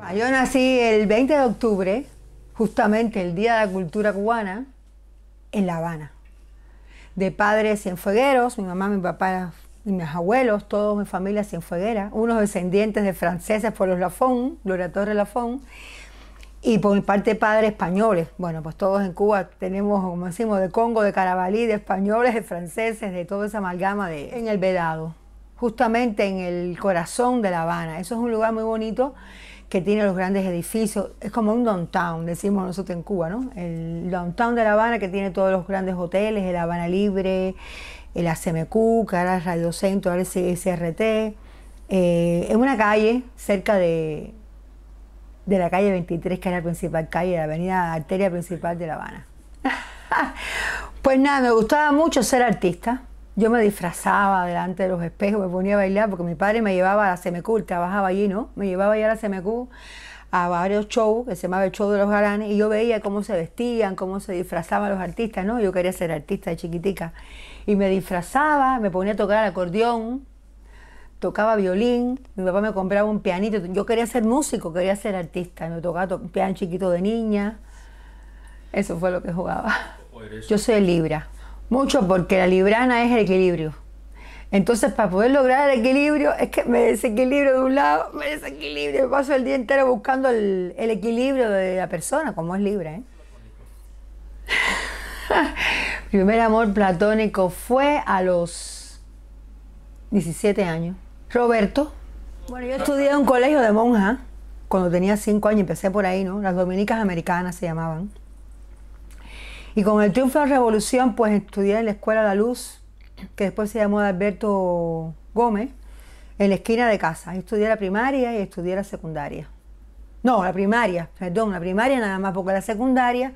Ah, yo nací el 20 de octubre, justamente el Día de la Cultura Cubana, en La Habana. De padres cienfuegueros, mi mamá, mi papá y mis abuelos, toda mi familia fueguera, unos descendientes de franceses por los Lafón, Gloria Torre Lafón, y por mi parte padres españoles. Bueno, pues todos en Cuba tenemos, como decimos, de Congo, de Carabalí, de españoles, de franceses, de toda esa amalgama de, en el Vedado, justamente en el corazón de La Habana. Eso es un lugar muy bonito que tiene los grandes edificios, es como un downtown, decimos nosotros en Cuba, ¿no? El downtown de La Habana que tiene todos los grandes hoteles, el Habana Libre, el ACMQ, que ahora es Radio Centro, ahora es SRT, en eh, una calle cerca de, de la calle 23, que era la principal calle, la avenida arteria principal de La Habana. pues nada, me gustaba mucho ser artista. Yo me disfrazaba delante de los espejos, me ponía a bailar porque mi padre me llevaba a la CMQ, trabajaba allí, ¿no? Me llevaba allá a la CMQ a varios shows, que se llamaba el show de los galanes, y yo veía cómo se vestían, cómo se disfrazaban los artistas, ¿no? Yo quería ser artista de chiquitica y me disfrazaba, me ponía a tocar acordeón, tocaba violín, mi papá me compraba un pianito, yo quería ser músico, quería ser artista, me tocaba un piano chiquito de niña, eso fue lo que jugaba. Yo soy Libra, mucho porque la Librana es el equilibrio. Entonces, para poder lograr el equilibrio, es que me desequilibro de un lado, me desequilibro. me paso el día entero buscando el, equilibrio de la persona, como es Libra. ¿eh? primer amor platónico fue a los 17 años. Roberto. Bueno, yo estudié en un colegio de monjas cuando tenía 5 años, empecé por ahí, ¿no? Las dominicas americanas se llamaban. Y con el triunfo de la revolución, pues estudié en la Escuela La Luz, que después se llamó de Alberto Gómez, en la esquina de casa. estudié la primaria y estudié la secundaria. No, la primaria, perdón, la primaria nada más, porque la secundaria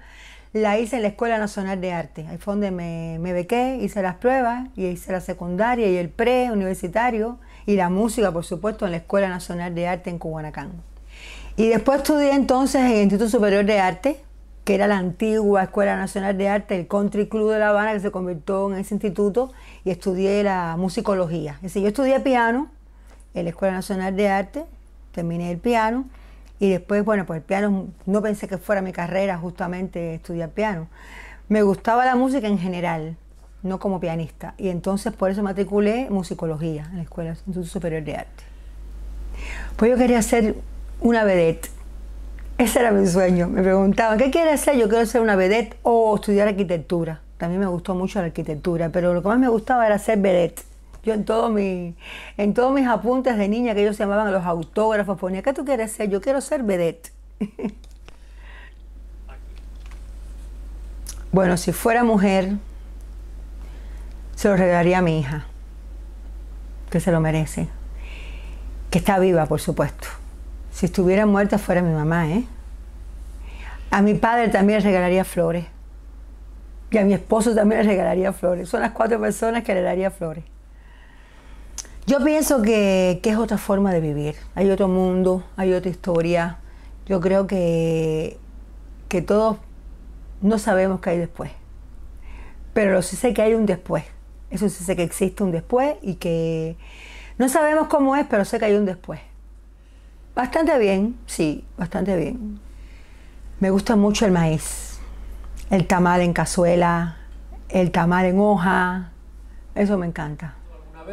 la hice en la Escuela Nacional de Arte. Ahí fue donde me, me bequé, hice las pruebas y hice la secundaria y el pre universitario y la música, por supuesto, en la Escuela Nacional de Arte en Cubanacán. Y después estudié entonces en el Instituto Superior de Arte, que era la antigua Escuela Nacional de Arte, el Country Club de La Habana, que se convirtió en ese instituto, y estudié la musicología. Es decir, yo estudié piano en la Escuela Nacional de Arte, terminé el piano, y después, bueno, pues el piano, no pensé que fuera mi carrera justamente estudiar piano. Me gustaba la música en general, no como pianista. Y entonces por eso matriculé musicología en la Escuela Superior de Arte. Pues yo quería ser una vedette. Ese era mi sueño. Me preguntaban, ¿qué quieres hacer? Yo quiero ser una vedette o estudiar arquitectura. También me gustó mucho la arquitectura, pero lo que más me gustaba era ser vedette. Yo en, todo mi, en todos mis apuntes de niña que ellos llamaban llamaban los autógrafos ponía, ¿qué tú quieres ser? Yo quiero ser vedette. bueno, si fuera mujer, se lo regalaría a mi hija, que se lo merece, que está viva, por supuesto. Si estuviera muerta fuera mi mamá, ¿eh? A mi padre también le regalaría flores. Y a mi esposo también le regalaría flores. Son las cuatro personas que le daría flores. Yo pienso que, es otra forma de vivir. Hay otro mundo, hay otra historia. Yo creo que, que todos no sabemos qué hay después. Pero sí sé que hay un después. Eso sí sé que existe un después y que no sabemos cómo es, pero sé que hay un después. Bastante bien, sí, bastante bien. Me gusta mucho el maíz, el tamal en cazuela, el tamal en hoja. Eso me encanta.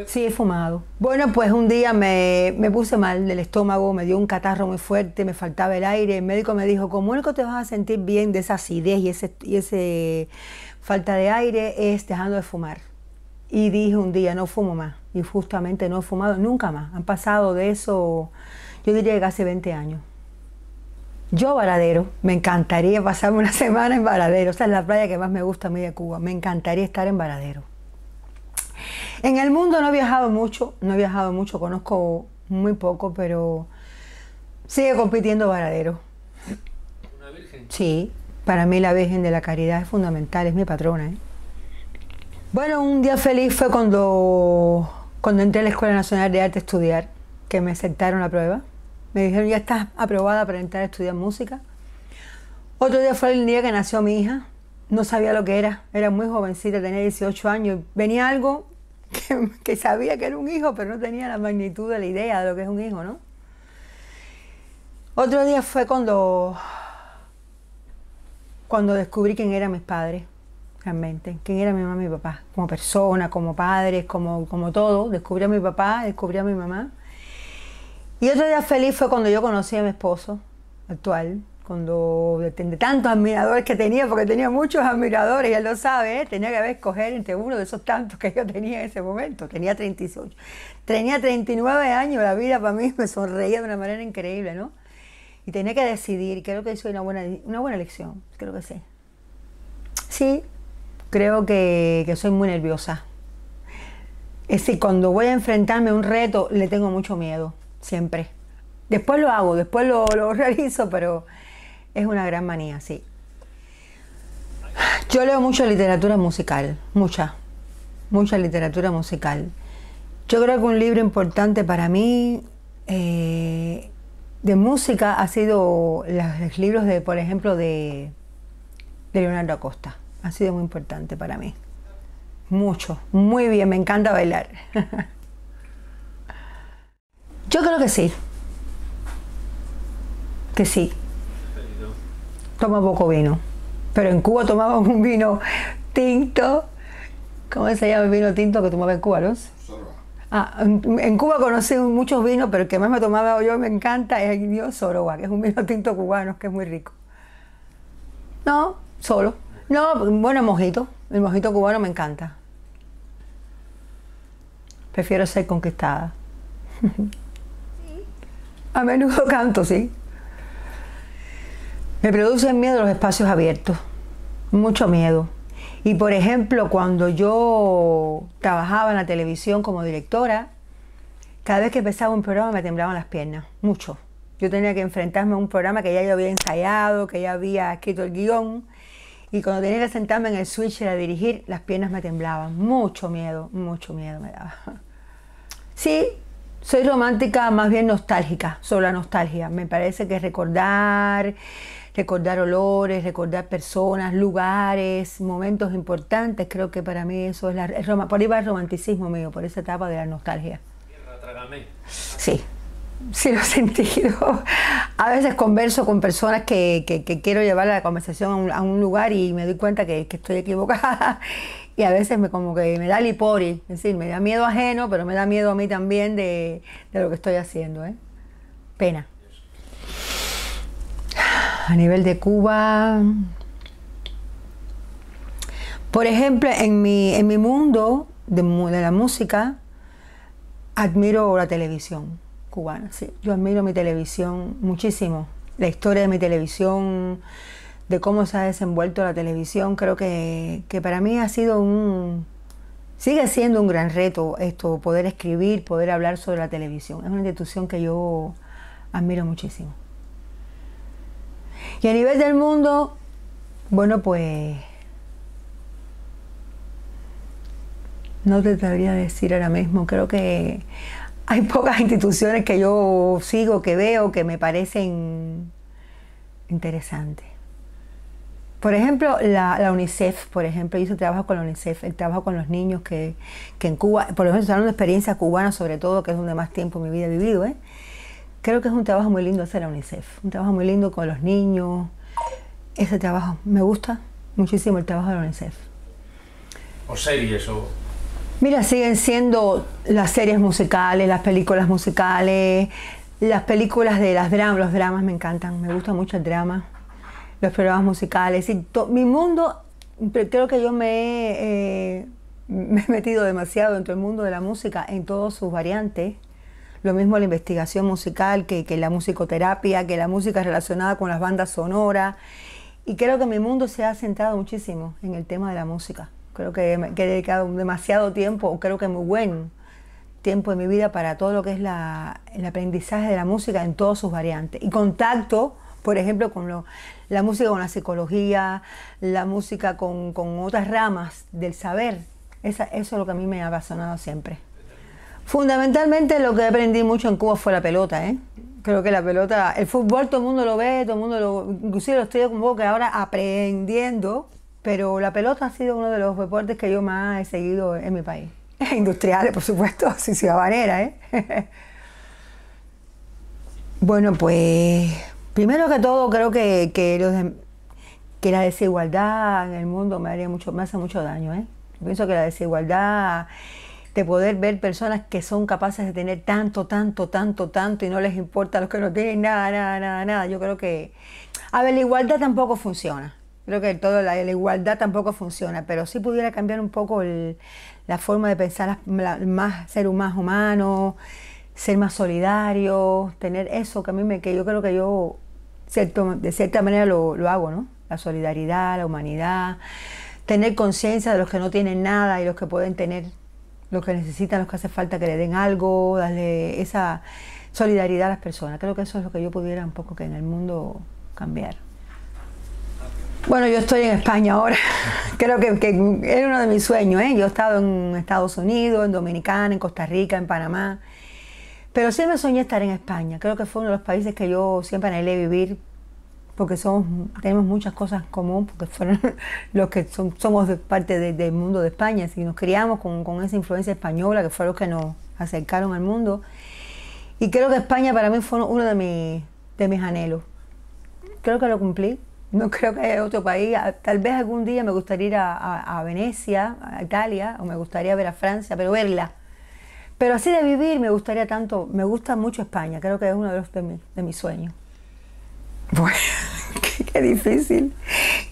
Sí, he fumado. Bueno, pues un día me, puse mal del estómago, me dio un catarro muy fuerte, me faltaba el aire. El médico me dijo, como único te vas a sentir bien de esa acidez y ese, falta de aire es dejando de fumar. Y dije un día, no fumo más. Y justamente no he fumado nunca más. Han pasado de eso, yo diría que hace 20 años. Yo Varadero, me encantaría pasarme una semana en Varadero. O sea, es la playa que más me gusta a mí de Cuba. Me encantaría estar en Varadero. En el mundo no he viajado mucho, no he viajado mucho, conozco muy poco, pero sigue compitiendo Varadero. ¿Una virgen? Sí, para mí la Virgen de la Caridad es fundamental, es mi patrona. ¿eh? Bueno, un día feliz fue cuando, cuando entré a la Escuela Nacional de Arte a estudiar, que me aceptaron la prueba. Me dijeron, ya estás aprobada para entrar a estudiar música. Otro día fue el día que nació mi hija. No sabía lo que era. Era muy jovencita, tenía 18 años. Venía algo que, sabía que era un hijo, pero no tenía la magnitud de la idea de lo que es un hijo, ¿no? Otro día fue cuando, cuando descubrí quién eran mis padres, realmente, quién era mi mamá y mi papá, como persona, como padres, como todo. Descubrí a mi papá, descubrí a mi mamá. Y otro día feliz fue cuando yo conocí a mi esposo actual, cuando de tantos admiradores que tenía, porque tenía muchos admiradores, ya lo sabe, ¿eh? tenía que haber escoger entre uno de esos tantos que yo tenía en ese momento. Tenía 38, tenía 39 años, la vida para mí me sonreía de una manera increíble, ¿no? Y tenía que decidir, creo que eso una buena, una buena lección, creo que sí. Sí, creo que, soy muy nerviosa. Es decir, cuando voy a enfrentarme a un reto, le tengo mucho miedo, siempre. Después lo hago, después lo realizo, pero es una gran manía, sí. Yo leo mucha literatura musical, mucha, mucha literatura musical. Yo creo que un libro importante para mí eh, de música ha sido los libros de, por ejemplo, de Leonardo Acosta. Ha sido muy importante para mí. Mucho, muy bien, me encanta bailar. Yo creo que sí. Que sí toma poco vino. Pero en Cuba tomaba un vino tinto. ¿Cómo se llama el vino tinto que tomaba en Cuba, ¿no? Ah, en, Cuba conocí muchos vinos, pero el que más me tomaba yo me encanta es el vino Soroba, que es un vino tinto cubano que es muy rico. No, solo. No, bueno, mojito. El mojito cubano me encanta. Prefiero ser conquistada. A menudo canto, sí. Me producen miedo los espacios abiertos, mucho miedo. Y por ejemplo, cuando yo trabajaba en la televisión como directora, cada vez que empezaba un programa me temblaban las piernas, mucho. Yo tenía que enfrentarme a un programa que ya yo había ensayado, que ya había escrito el guión, y cuando tenía que sentarme en el switcher a dirigir, las piernas me temblaban. Mucho miedo, mucho miedo me daba. Sí, soy romántica, más bien nostálgica, sobre la nostalgia. Me parece que recordar recordar olores, recordar personas, lugares, momentos importantes. Creo que para mí eso es la por ahí va el romanticismo mío, por esa etapa de la nostalgia. Sí, sí lo he sentido. A veces converso con personas que, que, quiero llevar la conversación a un, lugar y me doy cuenta que, estoy equivocada. Y a veces me como que me da lipori, es decir, me da miedo ajeno, pero me da miedo a mí también de, de lo que estoy haciendo. ¿eh? Pena a nivel de Cuba. Por ejemplo, en mi, en mi mundo de, la música, admiro la televisión cubana. Sí. Yo admiro mi televisión muchísimo. La historia de mi televisión, de cómo se ha desenvuelto la televisión, creo que, que para mí ha sido un, Sigue siendo un gran reto esto, poder escribir, poder hablar sobre la televisión. Es una institución que yo admiro muchísimo. Y a nivel del mundo, bueno, pues no te sabría decir ahora mismo, creo que hay pocas instituciones que yo sigo, que veo, que me parecen interesantes. Por ejemplo, la, UNICEF, por ejemplo, hizo trabajo con la UNICEF, el trabajo con los niños que, en Cuba, por ejemplo, menos una experiencia cubana sobre todo, que es donde más tiempo en mi vida he vivido, ¿eh? creo que es un trabajo muy lindo hacer a UNICEF, un trabajo muy lindo con los niños. Ese trabajo me gusta muchísimo el trabajo de la UNICEF. ¿O series o...? Mira, siguen siendo las series musicales, las películas musicales, las películas de las dramas, los dramas me encantan, me gusta mucho el drama, los programas musicales. Y mi mundo, creo que yo eh, me, he metido demasiado dentro del mundo de la música, en todos sus variantes. Lo mismo la investigación musical que, la musicoterapia, que la música relacionada con las bandas sonoras. Y creo que mi mundo se ha centrado muchísimo en el tema de la música. Creo que, he dedicado demasiado tiempo, creo que muy buen tiempo de mi vida para todo lo que es la, el aprendizaje de la música en todas sus variantes. Y contacto, por ejemplo, con la música con la psicología, la música con, otras ramas del saber. eso es lo que a mí me ha apasionado siempre. Fundamentalmente lo que aprendí mucho en Cuba fue la pelota, ¿eh? Creo que la pelota, el fútbol todo el mundo lo ve, todo el mundo lo, inclusive lo estoy como que ahora aprendiendo, pero la pelota ha sido uno de los deportes que yo más he seguido en mi país. Industriales, por supuesto, si ciudadanera, ¿eh? bueno, pues primero que todo creo que, que, la desigualdad en el mundo me, haría mucho, hace mucho daño, ¿eh? pienso que la desigualdad de poder ver personas que son capaces de tener tanto, tanto, tanto, tanto y no les importa a los que no tienen nada, nada, nada, nada. Yo creo que, a ver, la igualdad tampoco funciona. Creo que todo la, igualdad tampoco funciona, pero sí pudiera cambiar un poco la forma de pensar, más ser más humano, ser más solidario, tener eso que a mí me, que yo creo que yo de cierta manera lo, lo hago, ¿no? La solidaridad, la humanidad, tener conciencia de los que no tienen nada y los que pueden tener los que necesitan, los que hace falta que le den algo, darle esa solidaridad a las personas. Creo que eso es lo que yo pudiera un poco que en el mundo cambiar. Bueno, yo estoy en España ahora. Creo que, era uno de mis sueños. ¿eh? Yo he estado en Estados Unidos, en Dominicana, en Costa Rica, en Panamá. Pero siempre soñé estar en España. Creo que fue uno de los países que yo siempre anhelé vivir porque somos, tenemos muchas cosas en común, porque fueron los que somos parte del mundo de España, así nos criamos con, esa influencia española que fue lo que nos acercaron al mundo. Y creo que España para mí fue uno de, mis, anhelos. Creo que lo cumplí. No creo que haya otro país. Ah, tal vez algún día me gustaría ir a, Venecia, a Italia, o me gustaría ver a Francia, pero verla. Pero así de vivir me gustaría tanto, me gusta mucho España, creo que es uno los, de mis sueños. Bueno, qué, difícil.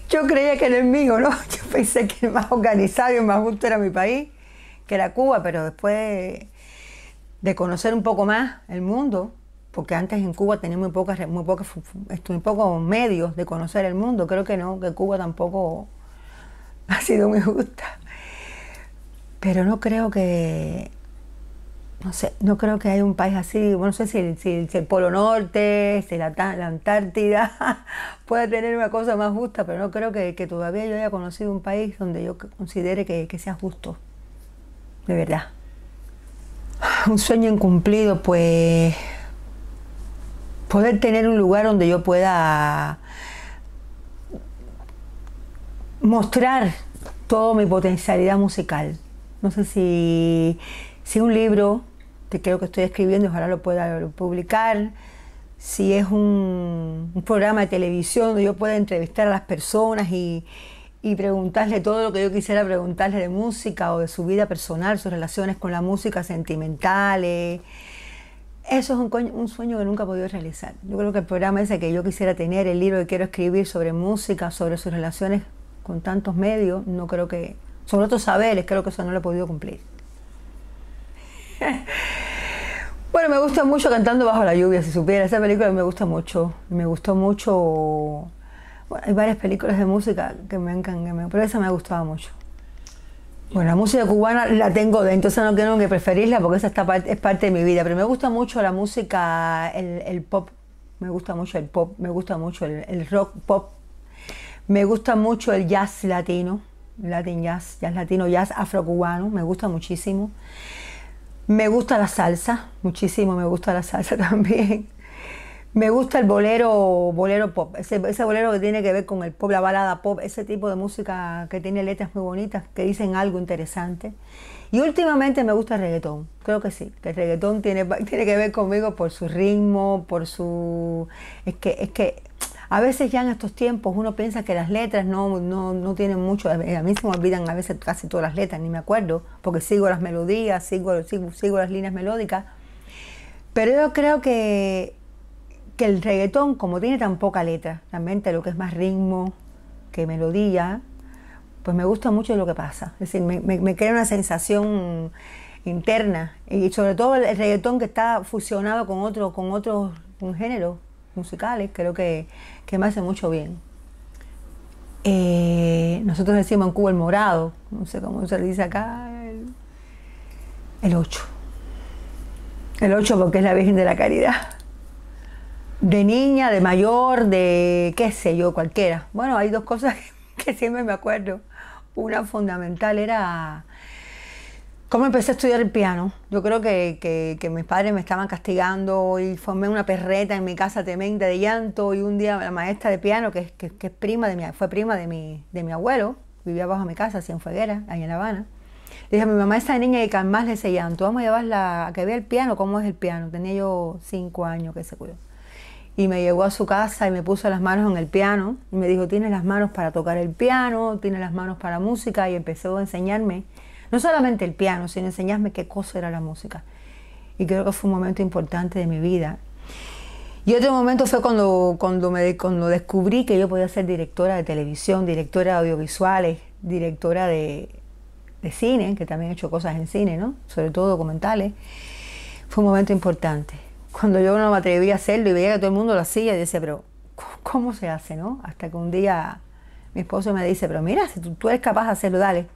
Yo creía que el mío, ¿no? Yo pensé que el más organizado y el más justo era mi país, que era Cuba, pero después de, conocer un poco más el mundo, porque antes en Cuba tenía muy pocas, muy muy pocos medios de conocer el mundo. Creo que no, que Cuba tampoco ha sido muy justa. Pero no creo que no sé, no creo que haya un país así, bueno, no sé si, el Polo Norte, si la, Antártida pueda tener una cosa más justa, pero no creo que, todavía yo haya conocido un país donde yo considere que, que sea justo, de verdad. Un sueño incumplido, pues poder tener un lugar donde yo pueda mostrar toda mi potencialidad musical. No sé si si un libro te creo que estoy escribiendo, ojalá lo pueda publicar, si es un, programa de televisión donde yo pueda entrevistar a las personas y, preguntarle todo lo que yo quisiera preguntarle de música o de su vida personal, sus relaciones con la música, sentimentales. Eso es un, un, sueño que nunca he podido realizar. Yo creo que el programa ese que yo quisiera tener, el libro que quiero escribir sobre música, sobre sus relaciones con tantos medios, no creo que, sobre otros saberes, creo que eso no lo he podido cumplir. bueno, me gusta mucho Cantando Bajo la Lluvia, si supiera. Esa película me gusta mucho. Me gustó mucho. hay varias películas de música que me encantan, pero esa me gustaba mucho. Bueno, la música cubana la tengo dentro, entonces no quiero que preferirla porque esa está, es parte de mi vida. Pero me gusta mucho la música, el, pop. Me gusta mucho el pop, me gusta mucho el, rock pop. Me gusta mucho el jazz latino, latin jazz, jazz latino, jazz afrocubano, me gusta muchísimo. Me gusta la salsa, muchísimo me gusta la salsa también. Me gusta el bolero, bolero pop, ese, bolero que tiene que ver con el pop, la balada pop, ese tipo de música que tiene letras muy bonitas, que dicen algo interesante. Y últimamente me gusta el reggaetón, creo que sí, que el reggaetón tiene, tiene que ver conmigo por su ritmo, por su... Es que, es que a veces ya en estos tiempos uno piensa que las letras no, no, no tienen mucho, a mí se me olvidan a veces casi todas las letras, ni me acuerdo, porque sigo las melodías, sigo, sigo, sigo las líneas melódicas. Pero yo creo que, que el reggaetón, como tiene tan poca letra, realmente lo que es más ritmo que melodía, pues me gusta mucho lo que pasa. Es decir, me, me, crea una sensación interna y sobre todo el reggaetón que está fusionado con otro, con otro género musicales, creo que, que me hace mucho bien. Eh, nosotros decimos en Cuba el morado, no sé cómo se dice acá, el, el 8. El 8 porque es la Virgen de la Caridad. De niña, de mayor, de qué sé yo, cualquiera. Bueno, hay dos cosas que siempre me acuerdo. Una fundamental era ¿Cómo empecé a estudiar el piano? Yo creo que, mis padres me estaban castigando y formé una perreta en mi casa tremenda de llanto y un día la maestra de piano, que, es prima de fue prima de mi, abuelo, vivía bajo mi casa, en Fueguera, ahí en La Habana, le dije a mi mamá, esa niña hay que calmarle ese llanto, vamos a llevarla a que vea el piano, cómo es el piano. Tenía yo cinco años que se cuidó. Y me llegó a su casa y me puso las manos en el piano y me dijo, tienes las manos para tocar el piano, tienes las manos para música y empezó a enseñarme no solamente el piano, sino enseñarme qué cosa era la música. Y creo que fue un momento importante de mi vida. Y otro momento fue cuando, cuando, me, cuando descubrí que yo podía ser directora de televisión, directora de audiovisuales, directora de, cine, que también he hecho cosas en cine, ¿no? Sobre todo documentales. Fue un momento importante. Cuando yo no me atreví a hacerlo y veía que todo el mundo lo hacía, y decía, pero ¿cómo se hace, no? Hasta que un día mi esposo me dice, pero mira, si tú, tú eres capaz de hacerlo, dale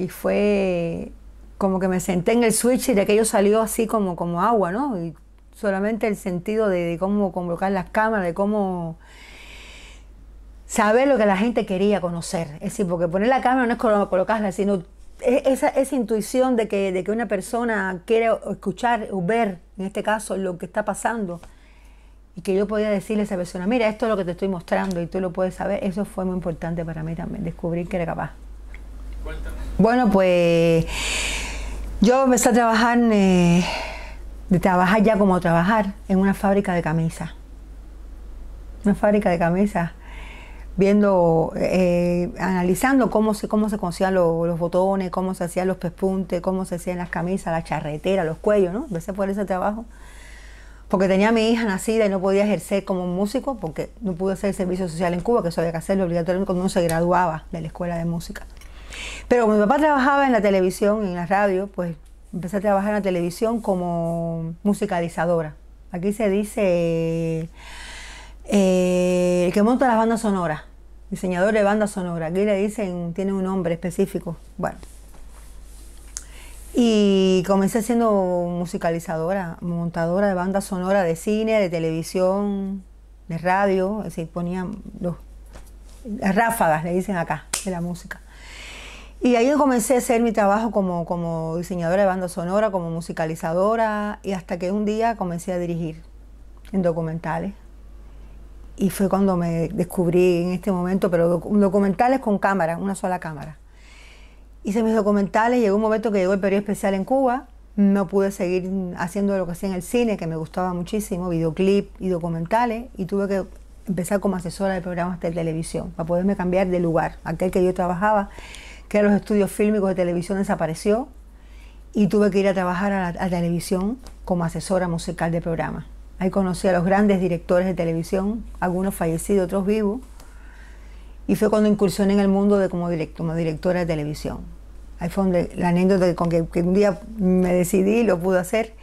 y fue como que me senté en el switch y de aquello salió así como, como agua, ¿no? Y solamente el sentido de, cómo colocar las cámaras, de cómo saber lo que la gente quería conocer. Es decir, porque poner la cámara no es colocarla, sino e, esa, esa intuición de que, de que una persona quiere escuchar o ver, en este caso, lo que está pasando. Y que yo podía decirle a esa persona, mira, esto es lo que te estoy mostrando y tú lo puedes saber. Eso fue muy importante para mí también, descubrir que era capaz. Bueno, pues yo empecé a trabajar, eh, de trabajar ya como trabajar, en una fábrica de camisas. Una fábrica de camisas viendo, eh, analizando cómo se, cómo se conocían los, botones, cómo se hacían los pespuntes, cómo se hacían las camisas, la charretera, los cuellos, ¿no? Empecé por ese trabajo. Porque tenía a mi hija nacida y no podía ejercer como músico porque no pude hacer el servicio social en Cuba, que eso había que hacerlo obligatoriamente cuando uno se graduaba de la escuela de música. Pero mi papá trabajaba en la televisión, en la radio, pues empecé a trabajar en la televisión como musicalizadora. Aquí se dice eh, el que monta las bandas sonoras, diseñador de bandas sonoras. Aquí le dicen, tiene un nombre específico. Bueno. Y comencé siendo musicalizadora, montadora de bandas sonoras de cine, de televisión, de radio, es decir, ponían los ráfagas, le dicen acá, de la música. Y ahí comencé a hacer mi trabajo como, como diseñadora de banda sonora, como musicalizadora, y hasta que un día comencé a dirigir en documentales. Y fue cuando me descubrí en este momento, pero documentales con cámara, una sola cámara. Hice mis documentales, llegó un momento que llegó el periodo especial en Cuba, no pude seguir haciendo lo que hacía en el cine, que me gustaba muchísimo, videoclip y documentales, y tuve que empezar como asesora de programas de televisión, para poderme cambiar de lugar, aquel que yo trabajaba que los estudios fílmicos de televisión desapareció y tuve que ir a trabajar a la televisión como asesora musical de programa. Ahí conocí a los grandes directores de televisión, algunos fallecidos, otros vivos, y fue cuando incursioné en el mundo de como, directora de televisión. Ahí fue donde la anécdota con que, un día me decidí, lo pude hacer,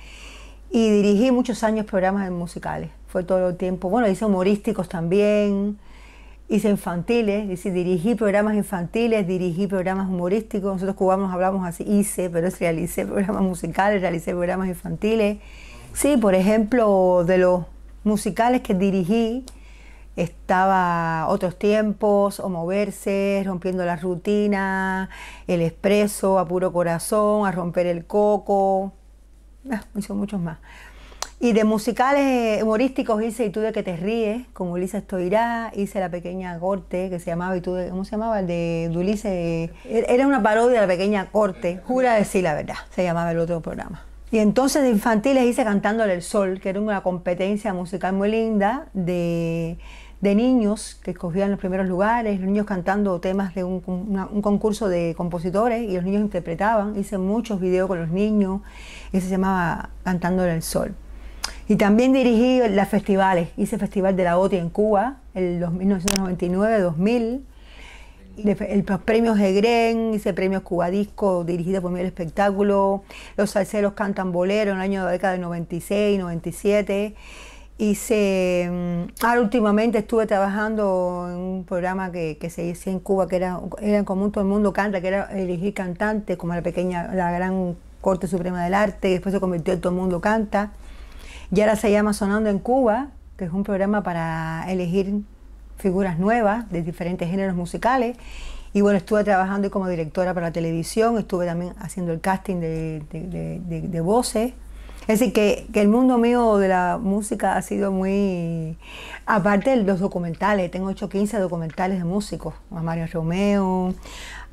y dirigí muchos años programas musicales. Fue todo el tiempo, bueno, hice humorísticos también, hice infantiles, dirigí programas infantiles, dirigí programas humorísticos, nosotros cubanos hablamos así, hice, pero realicé programas musicales, realicé programas infantiles. Sí, por ejemplo, de los musicales que dirigí estaba Otros Tiempos, O Moverse, Rompiendo la Rutina, El Expreso, A Puro Corazón, A Romper el Coco, ah, muchos más. Y de musicales humorísticos hice Y tú de que te ríes, con Ulises Toirá, hice La Pequeña Corte, que se llamaba Y tú ¿cómo se llamaba? El de, e-, era una parodia de La Pequeña Corte, Jura decir la verdad, se llamaba el otro programa. Y entonces de infantiles hice Cantándole el Sol, que era una competencia musical muy linda de, niños que escogían los primeros lugares, los niños cantando temas de un, un, concurso de compositores y los niños interpretaban. Hice muchos videos con los niños, y se llamaba Cantándole el Sol. Y también dirigí los festivales. Hice el Festival de la OTI en Cuba, en 1999-2000. El premios Egren, hice premios Cubadisco, dirigido por mí el espectáculo. Los salseros cantan bolero en el año de la década de 96, 97. Hice. Mm, ahora, últimamente estuve trabajando en un programa que, se hacía en Cuba, que era, era en común todo el mundo canta, que era elegir cantantes, como la pequeña, la gran Corte Suprema del Arte, y después se convirtió en Todo el Mundo Canta. Y ahora se llama Sonando en Cuba, que es un programa para elegir figuras nuevas de diferentes géneros musicales. Y bueno, estuve trabajando como directora para la televisión, estuve también haciendo el casting de, voces. Es decir, que, el mundo mío de la música ha sido muy... Aparte de los documentales, tengo hecho 15 documentales de músicos, a Mario Romeo,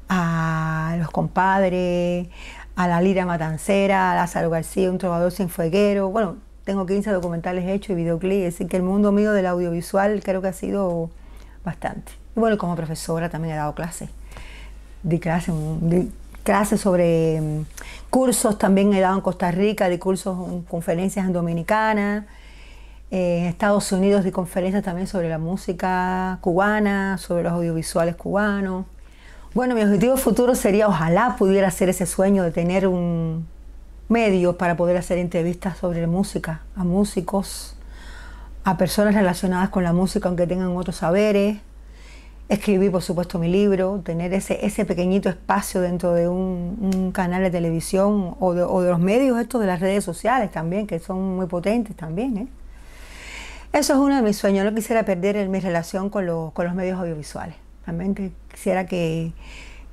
a Los Compadres, a La Lira Matancera, a Lázaro García, un trovador sin fueguero. Bueno, tengo 15 documentales hechos y videoclips, así que el mundo mío del audiovisual creo que ha sido bastante. Y bueno, como profesora también he dado clases. Di clases sobre mm, cursos, también he dado en Costa Rica, di cursos, mm, conferencias en Dominicana, eh, en Estados Unidos di conferencias también sobre la música cubana, sobre los audiovisuales cubanos. Bueno, mi objetivo futuro sería, ojalá pudiera hacer ese sueño de tener un, medios para poder hacer entrevistas sobre música, a músicos, a personas relacionadas con la música, aunque tengan otros saberes. Escribir, por supuesto, mi libro, tener ese, ese pequeñito espacio dentro de un, canal de televisión o de, los medios, estos de las redes sociales también, que son muy potentes también. ¿eh? Eso es uno de mis sueños. No quisiera perder en mi relación con, con los medios audiovisuales. Realmente quisiera que,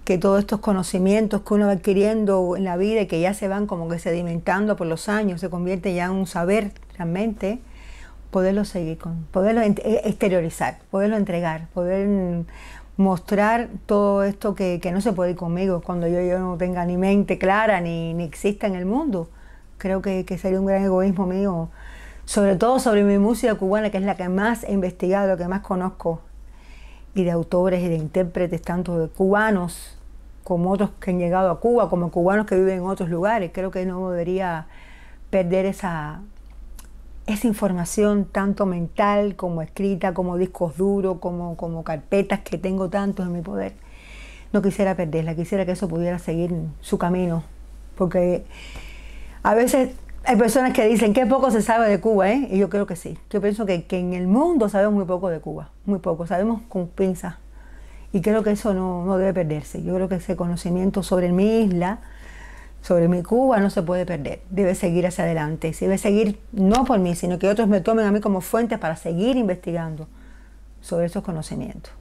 que todos estos conocimientos que uno va adquiriendo en la vida y que ya se van como que sedimentando por los años, se convierte ya en un saber realmente, poderlo seguir con, poderlo e-, exteriorizar, poderlo entregar, poder mostrar todo esto que, no se puede ir conmigo cuando yo, yo no tenga ni mente clara ni, exista en el mundo. Creo que, que sería un gran egoísmo mío, sobre todo sobre mi música cubana, que es la que más he investigado, la que más conozco y de autores y de intérpretes, tanto de cubanos como otros que han llegado a Cuba, como cubanos que viven en otros lugares. Creo que no debería perder esa, esa información tanto mental como escrita, como discos duros, como, como carpetas que tengo tantos en mi poder. No quisiera perderla, quisiera que eso pudiera seguir su camino, porque a veces hay personas que dicen que poco se sabe de Cuba, ¿eh? Y yo creo que sí. Yo pienso que, en el mundo sabemos muy poco de Cuba, muy poco. Sabemos con pinzas. Y creo que eso no, no, debe perderse. Yo creo que ese conocimiento sobre mi isla, sobre mi Cuba, no se puede perder. Debe seguir hacia adelante. Debe seguir, no por mí, sino que otros me tomen a mí como fuente para seguir investigando sobre esos conocimientos.